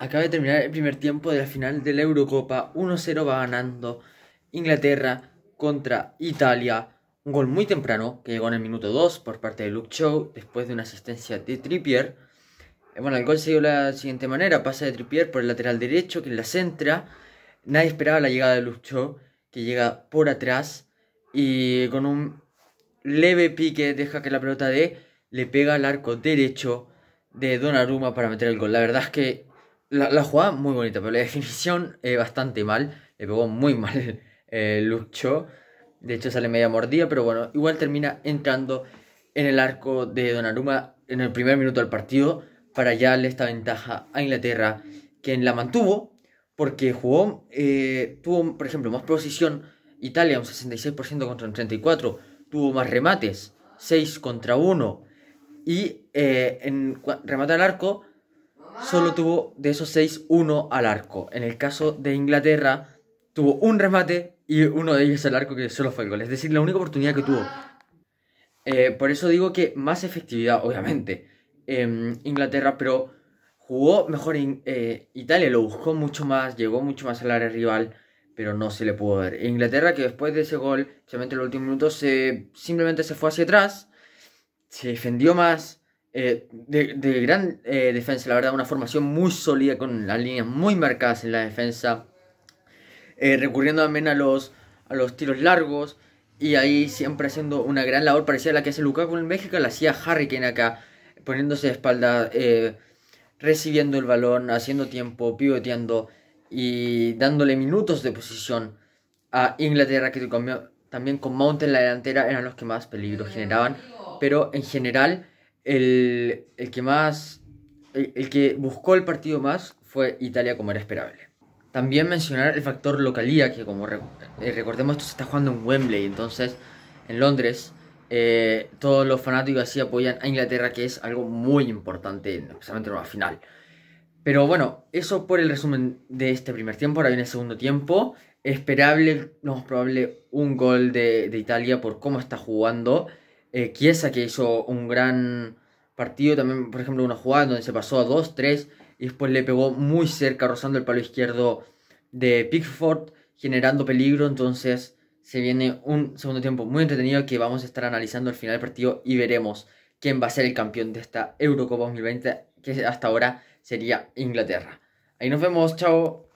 Acaba de terminar el primer tiempo de la final de la Eurocopa. 1-0 va ganando Inglaterra contra Italia. Un gol muy temprano que llegó en el minuto 2 por parte de Luke Shaw después de una asistencia de Trippier. Eh, bueno, el gol se dio de la siguiente manera. Pasa de Trippier por el lateral derecho que la centra. Nadie esperaba la llegada de Luke Shaw que llega por atrás y con un leve pique deja que la pelota de le pega al arco derecho de Donnarumma para meter el gol. La verdad es que la, la jugada muy bonita, pero la definición eh, bastante mal. Le pegó muy mal el eh, Lucho. De hecho sale media mordida, pero bueno, igual termina entrando en el arco de Donnarumma en el primer minuto del partido para darle esta ventaja a Inglaterra, quien la mantuvo porque jugó, eh, tuvo por ejemplo más posición Italia, un 66% contra un 34%, tuvo más remates, 6 contra 1, y en remata al arco solo tuvo de esos seis uno al arco. En el caso de Inglaterra, tuvo un remate y uno de ellos al arco que solo fue el gol. Es decir, la única oportunidad que tuvo. Ah. Eh, por eso digo que más efectividad, obviamente, en em, Inglaterra, pero jugó mejor en, eh, Italia, lo buscó mucho más, llegó mucho más al área rival, pero no se le pudo ver. Inglaterra, que después de ese gol, simplemente en los últimos minutos, se, simplemente se fue hacia atrás, se defendió más, eh, de, gran eh, defensa, la verdad, una formación muy sólida con las líneas muy marcadas en la defensa, eh, recurriendo también a los, a los tiros largos y ahí siempre haciendo una gran labor parecida a la que hace Lukaku en México, la hacía Harry Kane acá, poniéndose de espalda, recibiendo el balón, haciendo tiempo, pivoteando y dándole minutos de posición a Inglaterra, que también con Mount en la delantera eran los que más peligro generaban, pero en general el, el que más, el, que buscó el partido más fue Italia como era esperable. También mencionar el factor localía, que como eh, recordemos esto se está jugando en Wembley, entonces en Londres eh, todos los fanáticos así apoyan a Inglaterra, que es algo muy importante, especialmente en una final. Pero bueno, eso por el resumen de este primer tiempo, ahora viene el segundo tiempo. Esperable, no es probable, un gol de, de Italia por cómo está jugando. Kiesa eh, que hizo un gran partido, también por ejemplo una jugada donde se pasó a 2-3 y después le pegó muy cerca rozando el palo izquierdo de Pickford generando peligro, entonces se viene un segundo tiempo muy entretenido que vamos a estar analizando al final del partido y veremos quién va a ser el campeón de esta Eurocopa 2020 que hasta ahora sería Inglaterra. Ahí nos vemos, chao.